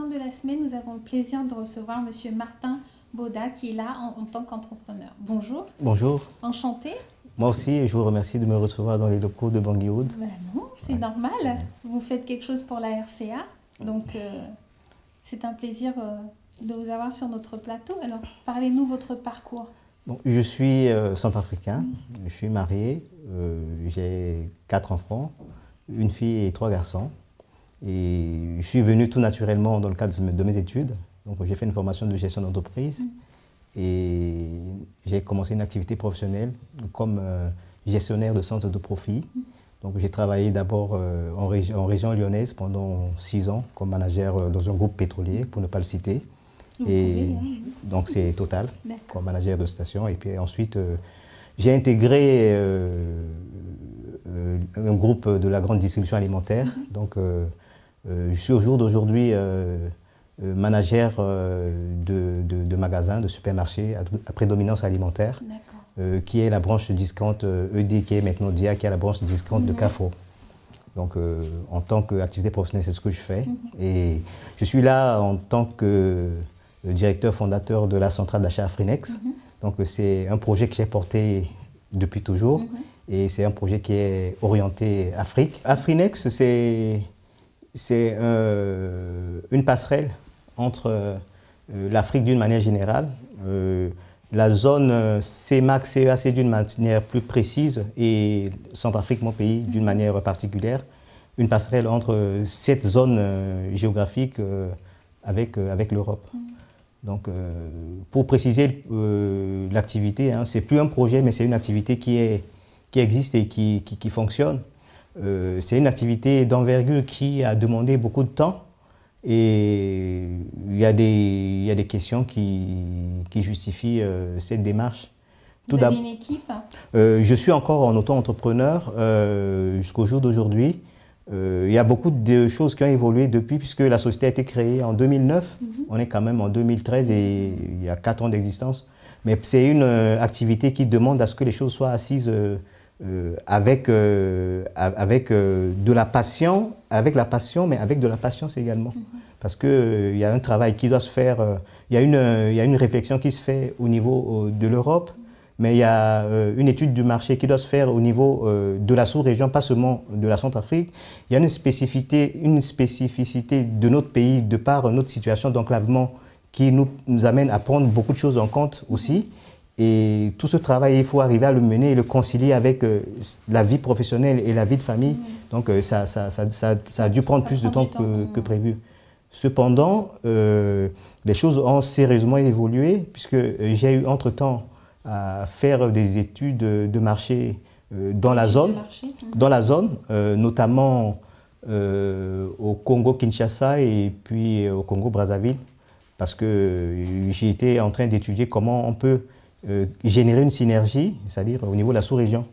de la semaine, nous avons le plaisir de recevoir monsieur Martin Bauda qui est là en, tant qu'entrepreneur. Bonjour. Bonjour. Enchanté. Moi aussi, je vous remercie de me recevoir dans les locaux de bangui ben non, c'est normal. Vous faites quelque chose pour la RCA, donc euh, c'est un plaisir euh, de vous avoir sur notre plateau. Alors, parlez-nous votre parcours. je suis euh, centrafricain, je suis marié, j'ai quatre enfants, une fille et trois garçons. Et je suis venu tout naturellement dans le cadre de mes études. Donc j'ai fait une formation de gestion d'entreprise mm. et j'ai commencé une activité professionnelle comme euh, gestionnaire de centre de profit. Mm. Donc j'ai travaillé d'abord euh, en, région lyonnaise pendant six ans comme manager euh, dans un groupe pétrolier, pour ne pas le citer. et hein, donc c'est Total, comme manager de station. Et puis ensuite, j'ai intégré un groupe de la grande distribution alimentaire. Mm-hmm. Donc euh, je suis au jour d'aujourd'hui euh, euh, manager de, magasins, de supermarchés à, prédominance alimentaire, qui est la branche discount ED, e qui est maintenant DIA, qui est la branche discount de mhm. CAFO. Donc, en tant qu'activité professionnelle, c'est ce que je fais. Mhm. Et je suis là en tant que directeur fondateur de la centrale d'achat Afrinex. Mhm. Donc, c'est un projet que j'ai porté depuis toujours. Et c'est un projet qui est orienté Afrique. Afrinex, c'est c'est euh, une passerelle entre euh, l'Afrique d'une manière générale, euh, la zone CEMAC, CEAC d'une manière plus précise et Centrafrique, mon pays, d'une manière particulière, une passerelle entre cette zone géographique avec, l'Europe. Mmh. Donc, pour préciser l'activité, hein, c'est plus un projet, mais c'est une activité qui, existe et qui fonctionne euh, c'est une activité d'envergure qui a demandé beaucoup de temps et il y a des, questions qui, justifient euh, cette démarche. Vous avez une équipe euh, Je suis encore en auto-entrepreneur jusqu'au jour d'aujourd'hui. il y a beaucoup de choses qui ont évolué depuis puisque la société a été créée en 2009. Mhm. On est quand même en 2013 et il y a 4 ans d'existence. Mais c'est une activité qui demande à ce que les choses soient assises euh, avec, euh, avec euh, de la passion, avec la passion, mais avec de la patience également. Mhm. parce Parce qu'il y a un travail qui doit se faire, il y, y, a une réflexion qui se fait au niveau de l'Europe, mais il y a une étude du marché qui doit se faire au niveau de la sous-région, pas seulement de la Centrafrique. Il y a une spécificité, une spécificité de notre pays de par notre situation d'enclavement qui nous, amène à prendre beaucoup de choses en compte aussi. Et tout ce travail, il faut arriver à le mener et le concilier avec euh, la vie professionnelle et la vie de famille. Donc euh, ça, ça, a dû prendre plus de temps, Que, prévu. Cependant, euh, les choses ont sérieusement évolué puisque j'ai eu entre-temps à faire des études de marché hein. dans la, zone, dans la zone, notamment au Congo-Kinshasa et puis au Congo-Brazzaville parce que j'étais en train d'étudier comment on peut euh, générer une synergie, c'est-à-dire au niveau de la sous-région.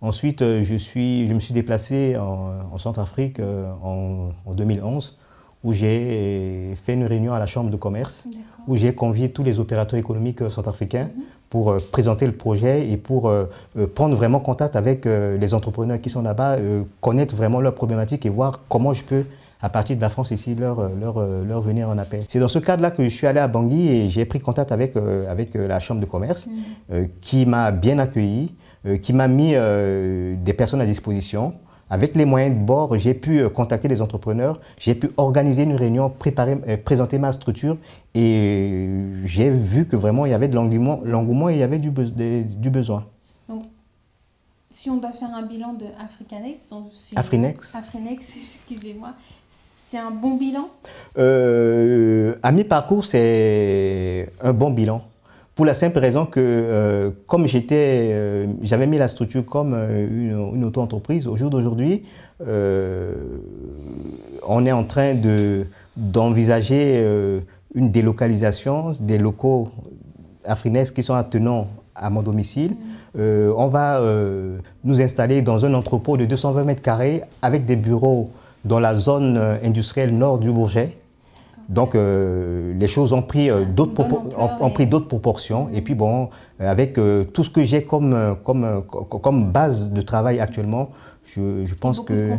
Ensuite, euh, je, suis, je me suis déplacé en, Centrafrique euh, en, 2011, où j'ai fait une réunion à la Chambre de commerce, où j'ai convié tous les opérateurs économiques centrafricains mhm. pour présenter le projet et pour prendre vraiment contact avec les entrepreneurs qui sont là-bas, connaître vraiment leurs problématiques et voir comment je peux à partir de la France ici leur, euh, leur, euh, leur venir en appel. C'est dans ce cadre-là que je suis allé à Bangui et j'ai pris contact avec, euh, avec la Chambre de commerce mhm. qui m'a bien accueilli, qui m'a mis des personnes à disposition. Avec les moyens de bord, j'ai pu contacter les entrepreneurs, j'ai pu organiser une réunion, présenter ma structure et j'ai vu que vraiment il y avait de l'engouement et il y avait du, du besoin. Donc, si on doit faire un bilan de Africanex, Afrinex, Afrinex excusez-moi, c'est un bon bilan euh, À mi-parcours, c'est un bon bilan. Pour la simple raison que, euh, comme j'étais, euh, j'avais mis la structure comme euh, une, auto-entreprise, au jour d'aujourd'hui, on est en train d'envisager une délocalisation des locaux afrines qui sont attenants à mon domicile. Mm. on va nous installer dans un entrepôt de 220 mètres carrés avec des bureaux dans la zone euh, industrielle nord du Bourget. Donc euh, les choses ont pris euh, d'autres ont, pris d'autres proportions et puis bon avec tout ce que j'ai comme comme comme base de travail actuellement je, pense que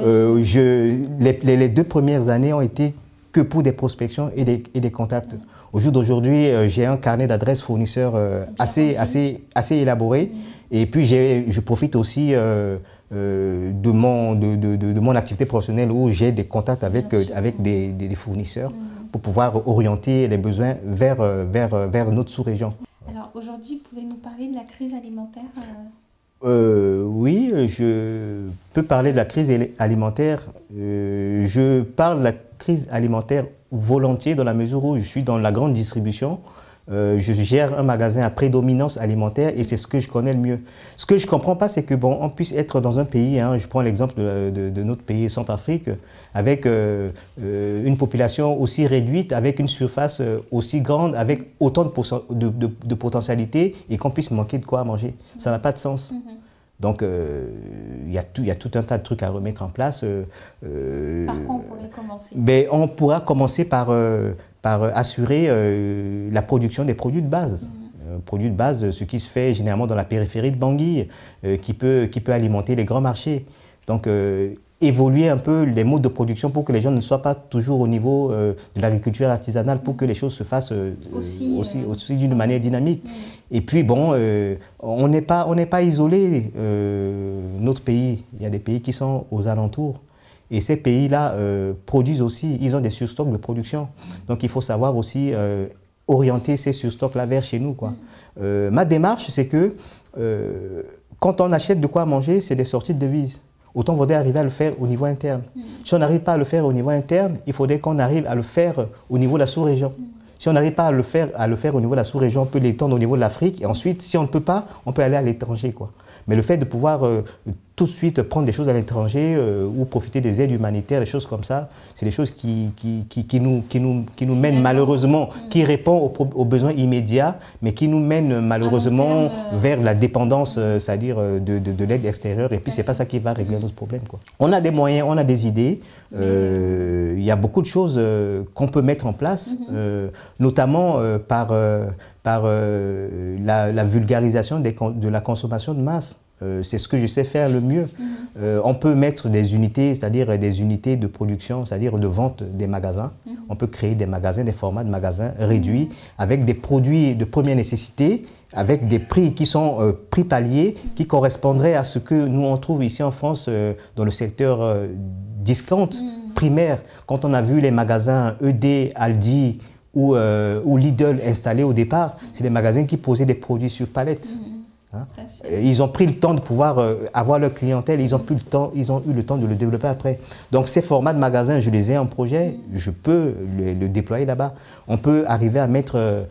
je les, les, les, deux premières années ont été que pour des prospections et des, et des contacts. Au jour d'aujourd'hui, j'ai un carnet d'adresses fournisseurs assez, assez, assez élaboré. Mm. Et puis, je profite aussi euh, de, mon, de, de, de, mon activité professionnelle où j'ai des contacts avec, euh, avec des, fournisseurs mm. pour pouvoir orienter les besoins vers, euh, vers, vers notre sous-région. Alors aujourd'hui, pouvez-nous parler de la crise alimentaire Oui, je peux parler de la crise alimentaire. je parle de la crise alimentaire volontiers dans la mesure où je suis dans la grande distribution. Euh, je gère un magasin à prédominance alimentaire et c'est ce que je connais le mieux. Ce que je ne comprends pas, c'est que on puisse être dans un pays, hein, je prends l'exemple de, notre pays, Centrafrique, avec euh, euh, une population aussi réduite, avec une surface aussi grande, avec autant de, de potentialités et qu'on puisse manquer de quoi manger. Ça n'a pas de sens. Mhm. Donc, euh, il y, a tout un tas de trucs à remettre en place. Euh, euh par quoi on pourrait commencer ben, On pourra commencer par, euh, assurer la production des produits de base. Mhm. produits de base, ce qui se fait généralement dans la périphérie de Bangui, qui, peut, alimenter les grands marchés. Donc, évoluer un peu les modes de production pour que les gens ne soient pas toujours au niveau de l'agriculture artisanale, pour mhm. que les choses se fassent aussi, d'une manière dynamique. Et puis, bon, euh, on n'est pas, on pas isolé, euh, notre pays. Il y a des pays qui sont aux alentours. Et ces pays-là euh, produisent aussi, ils ont des surstocks de production. Donc, il faut savoir aussi orienter ces surstocks-là vers chez nous. Quoi. Mm. ma démarche, c'est que quand on achète de quoi manger, c'est des sorties de devises. Autant voudrait arriver à le faire au niveau interne. Mm. Si on n'arrive pas à le faire au niveau interne, il faudrait qu'on arrive à le faire au niveau de la sous-région. Mm. Si on n'arrive pas à le, faire, à le faire au niveau de la sous-région, on peut l'étendre au niveau de l'Afrique. Et ensuite, si on ne peut pas, on peut aller à l'étranger. quoi. Mais le fait de pouvoir euh, tout de suite prendre des choses à l'étranger euh, ou profiter des aides humanitaires, des choses comme ça, c'est des choses qui, qui, qui, qui, nous, qui, nous, qui nous mènent malheureusement, qui répondent aux, besoins immédiats, mais qui nous mènent malheureusement euh, vers la dépendance, euh, c'est-à-dire de, de, de l'aide extérieure. Et puis, c'est pas ça qui va régler notre problème. Quoi. On a des moyens, on a des idées. Il y a beaucoup de choses qu'on peut mettre en place, mm-hmm. notamment par, par la, la, vulgarisation des, de la consommation de masse. Euh, c'est ce que je sais faire le mieux. Mhm. Euh, on peut mettre des unités, c'est-à-dire des unités de production, c'est-à-dire de vente des magasins. Mhm. On peut créer des magasins, des formats de magasins réduits, avec des produits de première nécessité, avec des prix qui sont euh, prix paliers, qui correspondraient à ce que nous on trouve ici en France dans le secteur discount mhm. primaire. Quand on a vu les magasins ED, Aldi ou, ou Lidl installés au départ, c'est des magasins qui posaient des produits sur palette. Hein? Ils ont pris le temps de pouvoir euh, avoir leur clientèle, ils ont, le temps, ils ont eu le temps de le développer après. Donc ces formats de magasins, je les ai en projet, je peux le, déployer là-bas. On peut arriver à mettre euh,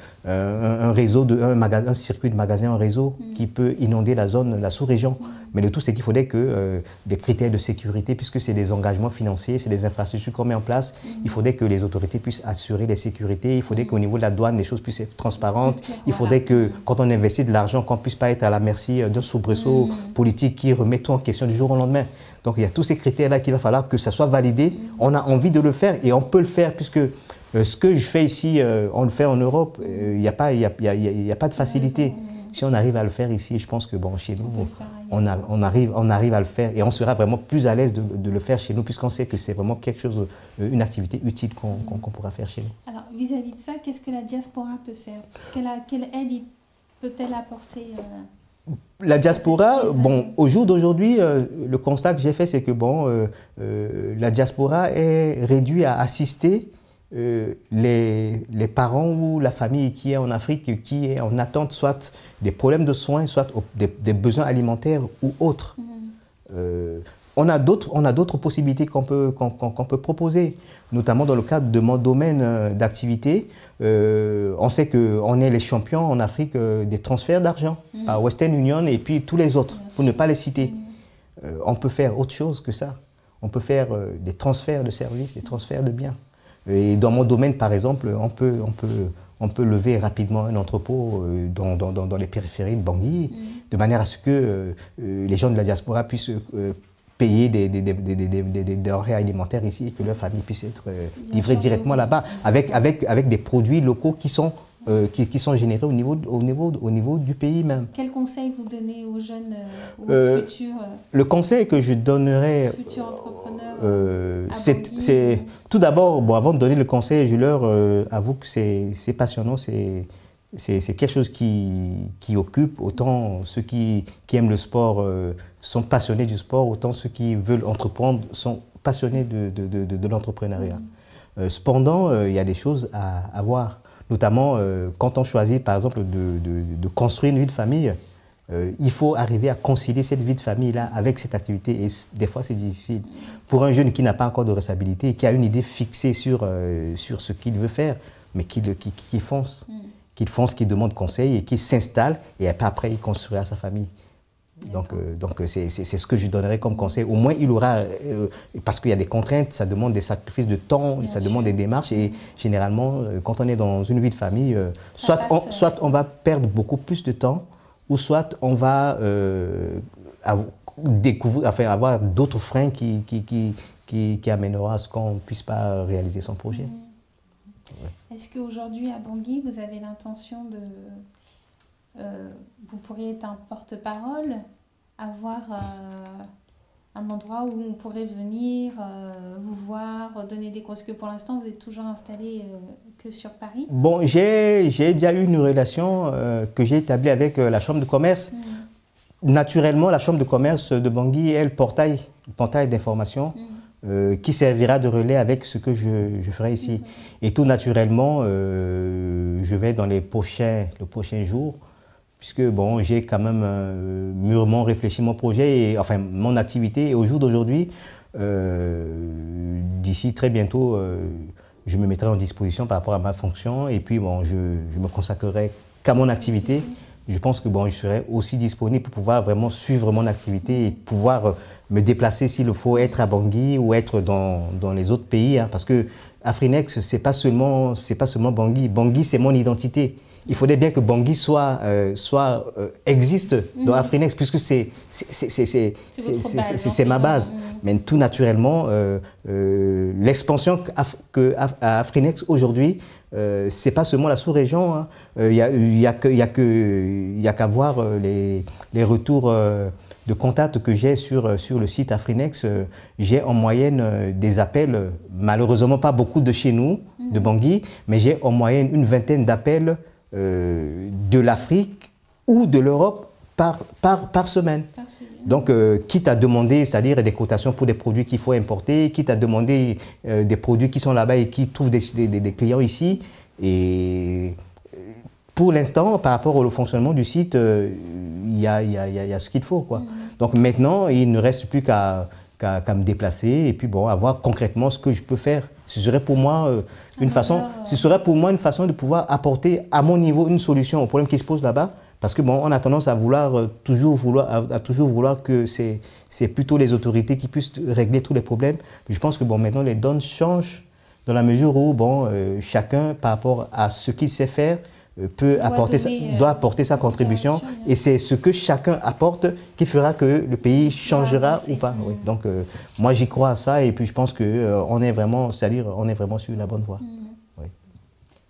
un, réseau, de, un, magasin, un circuit de magasins en réseau mm. qui peut inonder la zone, la sous-région. Mm. Mais le tout, c'est qu'il faudrait que euh, des critères de sécurité, puisque c'est des engagements financiers, c'est des infrastructures qu'on met en place, mm. il faudrait que les autorités puissent assurer les sécurités, il faudrait qu'au niveau de la douane, les choses puissent être transparentes, il faudrait que quand on investit de l'argent, qu'on puisse pas être à la merci euh, d'un soubresaut mm. politique qui remet tout en question du jour au lendemain. Donc il y a tous ces critères-là qu'il va falloir que ça soit validé. Mm. On a envie de le faire et on peut le faire puisque euh, ce que je fais ici, euh, on le fait en Europe. Il n'y a, pas, y a, y a pas de facilité. Si on arrive à le faire ici, je pense que bon, chez nous, on, on, arrive, on arrive à le faire et on sera vraiment plus à l'aise de, de, le faire chez nous puisqu'on sait que c'est vraiment quelque chose, une activité utile qu'on pourra faire chez nous. Alors vis-à-vis de ça, qu'est-ce que la diaspora peut faire quelle, quelle aide peut-elle apporter la diaspora, bon, au jour d'aujourd'hui, euh, le constat que j'ai fait, c'est que bon, euh, euh, la diaspora est réduite à assister les, parents ou la famille qui est en Afrique, qui est en attente soit des problèmes de soins, soit des, besoins alimentaires ou autres. Mhm on a d'autres possibilités qu'on peut, qu'on peut, proposer, notamment dans le cadre de mon domaine euh, d'activité. Euh, on sait qu'on est les champions en Afrique euh, des transferts d'argent mm. à Western Union et puis tous les autres, pour ne pas les citer. Mm. on peut faire autre chose que ça. On peut faire des transferts de services, des transferts de biens. Et dans mon domaine, par exemple, on peut, on peut, on peut lever rapidement un entrepôt dans, les périphéries de Bangui, mm. de manière à ce que les gens de la diaspora puissent payer des, des, denrées alimentaires ici et que leur famille puisse être euh, livrée directement là-bas avec, avec, avec des produits locaux qui sont euh, qui, sont générés au niveau, au, niveau, au niveau du pays même. Quel conseil vous donnez aux jeunes, euh, aux futurs Le conseil que je donnerais, euh, c'est tout d'abord, bon, avant de donner le conseil, je leur avoue que c'est passionnant, c'est c'est quelque chose qui, occupe autant ceux qui, aiment le sport euh, sont passionnés du sport, autant ceux qui veulent entreprendre sont passionnés de, l'entrepreneuriat. Mm-hmm. Euh, cependant, euh, il y a des choses à, voir, notamment quand on choisit par exemple de, construire une vie de famille. il faut arriver à concilier cette vie de famille-là avec cette activité et des fois c'est difficile. Pour un jeune qui n'a pas encore de responsabilité, qui a une idée fixée sur, ce qu'il veut faire, mais qui, qui, fonce. Mm qu'il font ce demande demandent conseil et qu'il s'installe et après il construira sa famille. Donc, euh, euh, c'est ce que je donnerais comme conseil. Au moins, il aura, euh, parce qu'il y a des contraintes, ça demande des sacrifices de temps, ça demande des démarches. Et généralement, quand on est dans une vie de famille, soit, on, va perdre beaucoup plus de temps, ou soit on va avoir d'autres freins qui, qui, amèneront à ce qu'on ne puisse pas réaliser son projet. Mm. Est-ce qu'aujourd'hui à Bangui, vous avez l'intention de... Euh, vous pourriez être un porte-parole, avoir euh, un endroit où on pourrait venir euh, vous voir, donner des conseils, que pour l'instant vous êtes toujours installé que sur Paris Bon, j'ai déjà eu une relation que j'ai établie avec la Chambre de commerce. Mm. naturellement, la chambre de commerce de Bangui est le portail, portail d'information mm. Euh, qui servira de relais avec ce que je, ferai ici. Et tout naturellement, euh, je vais dans les prochains, le prochain jour, puisque bon, j'ai quand même euh, mûrement réfléchi mon projet, et, enfin mon activité, et au jour d'aujourd'hui, d'ici très bientôt, je me mettrai en disposition par rapport à ma fonction, et puis bon, je, je me consacrerai qu'à mon activité. Je pense que bon, je serai aussi disponible pour pouvoir vraiment suivre mon activité et pouvoir me déplacer s'il le faut, être à Bangui ou être dans, dans les autres pays. Hein, parce que Afrinex, ce n'est pas, seulement, pas seulement Bangui. Bangui, c'est mon identité. Il faudrait bien que Bangui soit, euh, soit, euh, existe dans mm. Afrinex, puisque c'est ma base. Mais tout naturellement, euh, l'expansion que Afrinex aujourd'hui, euh, c'est pas seulement la sous-région. Hein. Il n'y a, y a qu'à voir les, les, retours de contacts que j'ai sur, euh, sur le site Afrinex, euh, j'ai en moyenne euh, des appels, malheureusement pas beaucoup de chez nous, de mhm. Bangui, mais j'ai en moyenne une vingtaine d'appels de l'Afrique ou de l'Europe par, par, semaine. Donc, quitte à demander, c'est-à-dire des cotations pour des produits qu'il faut importer, quitte à demander des produits qui sont là-bas et qui trouvent des, des clients ici, et pour l'instant, par rapport au fonctionnement du site, il y, a, ce qu'il faut. Quoi. Mm. Donc maintenant, il ne reste plus qu'à me déplacer et puis bon, à voir concrètement ce que je peux faire. Ce serait pour moi euh, une façon, ce serait pour moi une façon de pouvoir apporter à mon niveau une solution au problème qui se pose là-bas. Parce que bon, on a tendance à vouloir euh, toujours vouloir, à, toujours vouloir que c'est plutôt les autorités qui puissent régler tous les problèmes. Je pense que bon, maintenant les donnes changent dans la mesure où bon, euh, chacun par rapport à ce qu'il sait faire, euh, peut doit apporter, sa, euh, doit apporter sa contribution. Et c'est ce que chacun apporte qui fera que le pays changera ou pas. Mm. Donc, euh, moi, j'y crois à ça. Et puis, je pense qu'on on est vraiment, on est vraiment sur la bonne voie. Mm.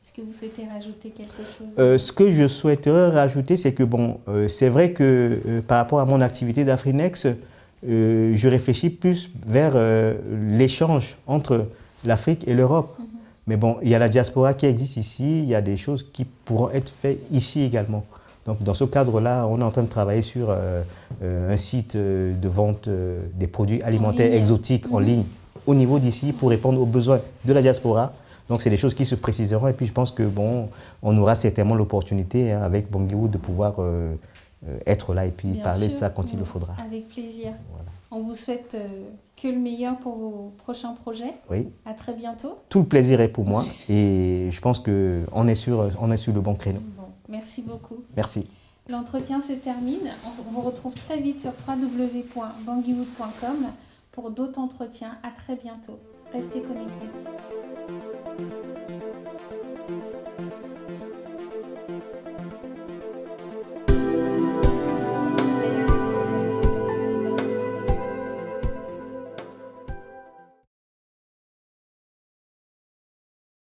Est-ce que vous souhaitez rajouter quelque chose Ce que je souhaiterais rajouter, c'est que, bon, c'est vrai que par rapport à mon activité d'Afrinex, je réfléchis plus vers l'échange entre l'Afrique et l'Europe. Mm. Mais bon, il y a la diaspora qui existe ici, il y a des choses qui pourront être faites ici également. Donc dans ce cadre-là, on est en train de travailler sur euh, euh, un site euh, de vente des produits alimentaires exotiques en mhm. ligne au niveau d'ici pour répondre aux besoins de la diaspora. Donc c'est des choses qui se préciseront et puis je pense que bon, on aura certainement l'opportunité hein, avec Bangui de pouvoir être là et puis parler de ça quand il le mhm. faudra. Avec plaisir. Voilà. On vous souhaite euh, que le meilleur pour vos prochains projets. Oui. À très bientôt. Tout le plaisir est pour moi et je pense qu'on est, sur, on est sur le bon créneau. merci beaucoup. Merci. L'entretien se termine. On vous retrouve très vite sur www.banguiwood.com pour d'autres entretiens. À très bientôt. Restez connectés.